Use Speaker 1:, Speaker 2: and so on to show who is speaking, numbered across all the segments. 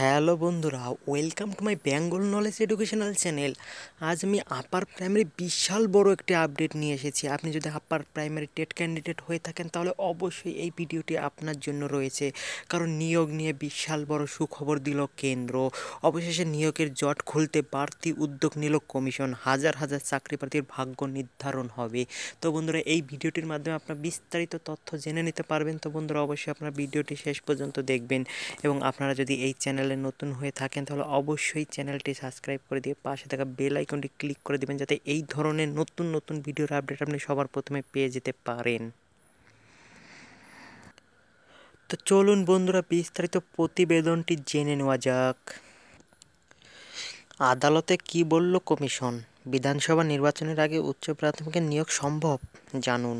Speaker 1: hello বন্ধুরা welcome to my Bengal knowledge educational channel আজ আমি আপার প্রাইমারি বিশাল বড় একটি আপডেট নিয়ে এসেছি আপনি যদি আপার প্রাইমারি টেট ক্যান্ডিডেট হয়ে থাকেন তাহলে অবশ্যই এই ভিডিওটি আপনার জন্য রয়েছে কারণ নিয়োগ নিয়ে বিশাল বড় সুখবর দিল কেন্দ্র অবশেষে নিয়োগের জট খুলতে বাড়তি উদ্যোগ নিল কমিশন হাজার হাজার চাকরি প্রার্থীর ভাগ্য নির্ধারণ হবে তো বন্ধুরা এই ভিডিওটির মাধ্যমে আপনার বিস্তারিত তথ্য জেনে নিতে পারবেন তো বন্ধুরা অবশ্যই আপনার ভিডিওটি শেষ পর্যন্ত দেখবেন এবং আপনারা যদি এই চ্যানেল চ্যানেলে নতুন হয়ে থাকেন তাহলে অবশ্যই চ্যানেলটি সাবস্ক্রাইব করে দিয়ে পাশে থাকা বেল আইকনটি ক্লিক করে দেবেন যাতে এই ধরনের নতুন নতুন ভিডিওর আপডেট আপনি সবার প্রথমে পেয়ে যেতে পারেন তো চলুন বন্ধুরা বিস্তারিত প্রতিবেদনটি জেনে নেওয়া যাক আদালতে কি বলল কমিশন বিধানসভা নির্বাচনের আগে উচ্চ প্রাথমিকের নিয়োগ সম্ভব জানুন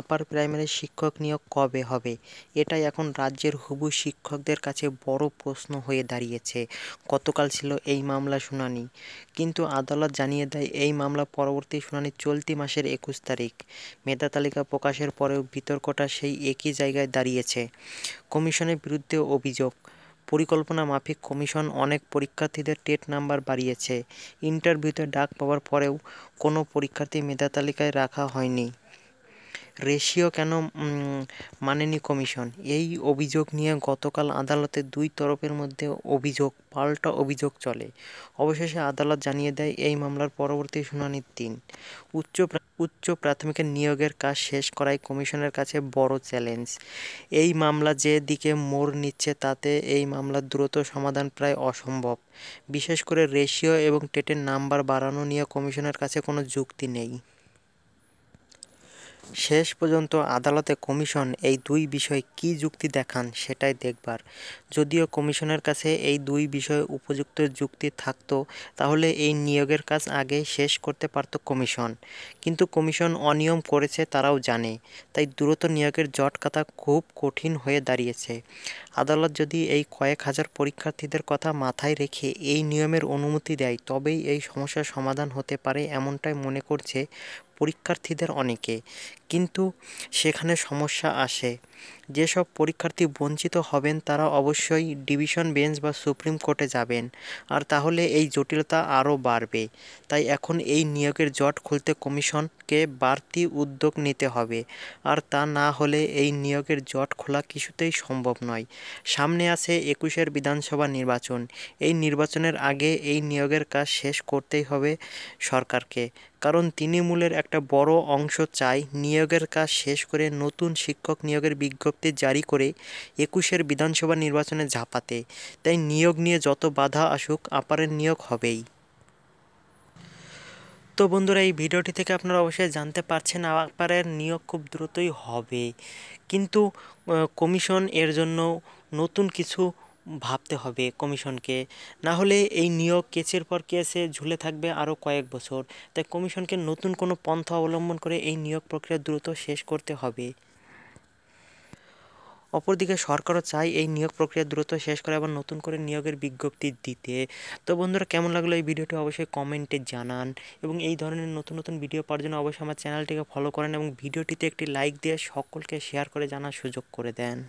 Speaker 1: আপার প্রাইমারি শিক্ষক নিয়োগ কবে হবে এটাই এখন রাজ্যের হুবু শিক্ষকদের কাছে বড় প্রশ্ন হয়ে দাঁড়িয়েছে গতকাল ছিল এই মামলা শুনানি কিন্তু আদালত জানিয়ে দেয় এই মামলা পরবর্তী শুনানি চলতি মাসের একুশ তারিখ মেধা তালিকা প্রকাশের পরেও বিতর্কটা সেই একই জায়গায় দাঁড়িয়েছে কমিশনের বিরুদ্ধে অভিযোগ পরিকল্পনা মাফিক কমিশন অনেক পরীক্ষার্থীদের টেট নাম্বার বাড়িয়েছে ইন্টারভিউতে ডাক পাওয়ার পরেও কোনো পরীক্ষার্থী মেধা তালিকায় রাখা হয়নি রেশিও কেন মানেনি কমিশন এই অভিযোগ নিয়ে গতকাল আদালতে দুই তরফের মধ্যে অভিযোগ পাল্টা অভিযোগ চলে অবশেষে আদালত জানিয়ে দেয় এই মামলার পরবর্তী শুনানির দিন উচ্চ উচ্চ প্রাথমিকের নিয়োগের কাজ শেষ করাই কমিশনের কাছে বড় চ্যালেঞ্জ এই মামলা যে দিকে মোড় নিচ্ছে তাতে এই মামলার দ্রুত সমাধান প্রায় অসম্ভব বিশেষ করে রেশিও এবং টেটের নাম্বার বাড়ানো নিয়ে কমিশনের কাছে কোনো যুক্তি নেই শেষ পর্যন্ত আদালতে কমিশন এই দুই বিষয়ে কি যুক্তি দেখান সেটাই দেখবার যদিও কমিশনের কাছে এই দুই বিষয়ে উপযুক্ত যুক্তি থাকত তাহলে এই নিয়োগের কাজ আগে শেষ করতে পারত কমিশন কিন্তু কমিশন অনিয়ম করেছে তারাও জানে তাই দ্রুত নিয়োগের জট কাতা খুব কঠিন হয়ে দাঁড়িয়েছে আদালত যদি এই কয়েক হাজার পরীক্ষার্থীদের কথা মাথায় রেখে এই নিয়মের অনুমতি দেয় তবেই এই সমস্যার সমাধান হতে পারে এমনটাই মনে করছে পরীক্ষার্থীদের অনেকে কিন্তু সেখানে সমস্যা আসে যেসব পরীক্ষার্থী বঞ্চিত হবেন তারা অবশ্যই ডিভিশন বেঞ্চ বা সুপ্রিম কোর্টে যাবেন আর তাহলে এই জটিলতা আরও বাড়বে তাই এখন এই নিয়োগের জট খুলতে কমিশনকে বাড়তি উদ্যোগ নিতে হবে আর তা না হলে এই নিয়োগের জট খোলা কিছুতেই সম্ভব নয় সামনে আছে একুশের বিধানসভা নির্বাচন এই নির্বাচনের আগে এই নিয়োগের কাজ শেষ করতেই হবে সরকারকে কারণ তিনি মূলের একটা বড় অংশ চাই নিয়োগ নিয়োগের কাজ শেষ করে নতুন শিক্ষক নিয়োগের বিজ্ঞপ্তি জারি করে একুশের বিধানসভা নির্বাচনে ঝাঁপাতে তাই নিয়োগ নিয়ে যত বাধা আসুক আপারের নিয়োগ হবেই তো বন্ধুরা এই ভিডিওটি থেকে আপনারা অবশ্যই জানতে পারছেন আপারের নিয়োগ খুব দ্রুতই হবে কিন্তু কমিশন এর জন্য নতুন কিছু ভাবতে হবে কমিশনকে না হলে এই নিয়োগ কেসের পর কেসে ঝুলে থাকবে আরও কয়েক বছর তাই কমিশনকে নতুন কোনো পন্থা অবলম্বন করে এই নিয়োগ প্রক্রিয়া দ্রুত শেষ করতে হবে অপরদিকে সরকারও চায় এই নিয়োগ প্রক্রিয়া দ্রুত শেষ করে আবার নতুন করে নিয়োগের বিজ্ঞপ্তি দিতে তো বন্ধুরা কেমন লাগলো এই ভিডিওটি অবশ্যই কমেন্টে জানান এবং এই ধরনের নতুন নতুন ভিডিও পাওয়ার জন্য অবশ্যই আমার চ্যানেলটিকে ফলো করেন এবং ভিডিওটিতে একটি লাইক দিয়ে সকলকে শেয়ার করে জানার সুযোগ করে দেন